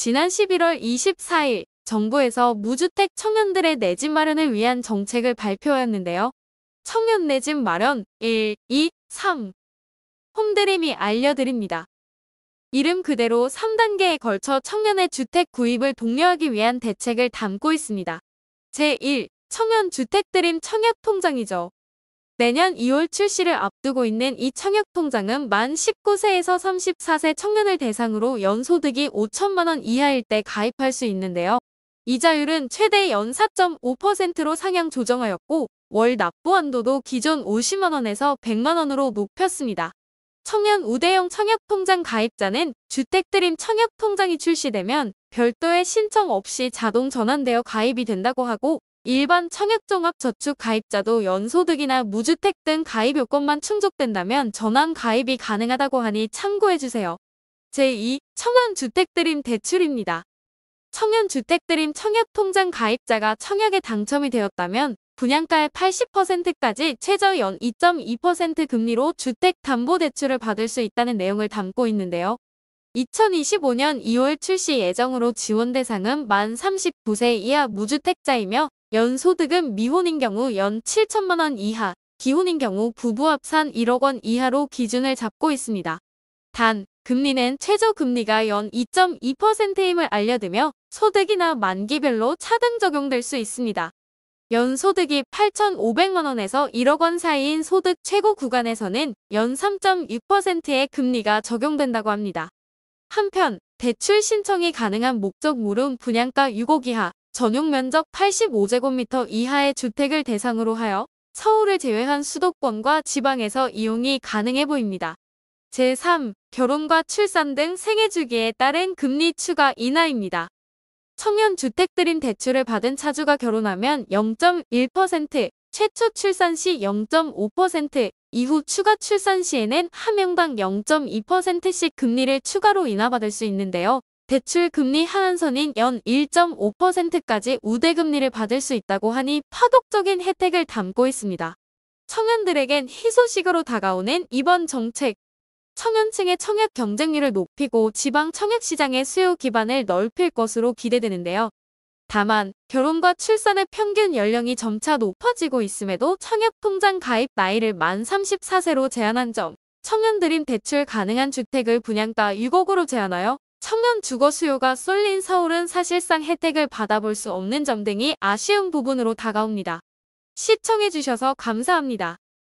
지난 11월 24일 정부에서 무주택 청년들의 내집 마련을 위한 정책을 발표하였는데요. 청년 내집 마련 1, 2, 3 홈드림이 알려드립니다. 이름 그대로 3단계에 걸쳐 청년의 주택 구입을 독려하기 위한 대책을 담고 있습니다. 제1. 청년 주택드림 청약 통장이죠. 내년 2월 출시를 앞두고 있는 이 청약통장은 만 19세에서 34세 청년을 대상으로 연소득이 5천만원 이하일 때 가입할 수 있는데요. 이자율은 최대 연 4.5%로 상향 조정하였고 월 납부 한도도 기존 50만원에서 100만원으로 높였습니다. 청년 우대형 청약통장 가입자는 주택드림 청약통장이 출시되면 별도의 신청 없이 자동 전환되어 가입이 된다고 하고 일반 청약종합저축 가입자도 연소득이나 무주택 등 가입 요건만 충족된다면 전환 가입이 가능하다고 하니 참고해주세요. 제2. 청년주택드림 대출입니다. 청년주택드림 청약통장 가입자가 청약에 당첨이 되었다면 분양가의 80%까지 최저 연 2.2% 금리로 주택담보대출을 받을 수 있다는 내용을 담고 있는데요. 2025년 2월 출시 예정으로 지원 대상은 만 39세 이하 무주택자이며 연소득은 미혼인 경우 연 7천만 원 이하, 기혼인 경우 부부 합산 1억 원 이하로 기준을 잡고 있습니다. 단, 금리는 최저금리가 연 2.2%임을 알려드며 소득이나 만기별로 차등 적용될 수 있습니다. 연소득이 8,500만원에서 1억원 사이인 소득 최고 구간에서는 연 3.6%의 금리가 적용된다고 합니다. 한편, 대출 신청이 가능한 목적 물은 분양가 6억 이하, 전용 면적 85제곱미터 이하의 주택을 대상으로 하여 서울을 제외한 수도권과 지방에서 이용이 가능해 보입니다. 제3. 결혼과 출산 등 생애 주기에 따른 금리 추가 인하입니다. 청년 주택들인 대출을 받은 차주가 결혼하면 0.1%, 최초 출산 시 0.5%, 이후 추가 출산 시에는 한 명당 0.2%씩 금리를 추가로 인하받을 수 있는데요. 대출 금리 하한선인 연 1.5%까지 우대금리를 받을 수 있다고 하니 파격적인 혜택을 담고 있습니다. 청년들에겐 희소식으로 다가오는 이번 정책. 청년층의 청약 경쟁률을 높이고 지방 청약시장의 수요 기반을 넓힐 것으로 기대되는데요. 다만 결혼과 출산의 평균 연령이 점차 높아지고 있음에도 청약통장 가입 나이를 만 34세로 제한한 점, 청년들인 대출 가능한 주택을 분양가 6억으로 제한하여 청년 주거 수요가 쏠린 서울은 사실상 혜택을 받아볼 수 없는 점 등이 아쉬운 부분으로 다가옵니다. 시청해주셔서 감사합니다.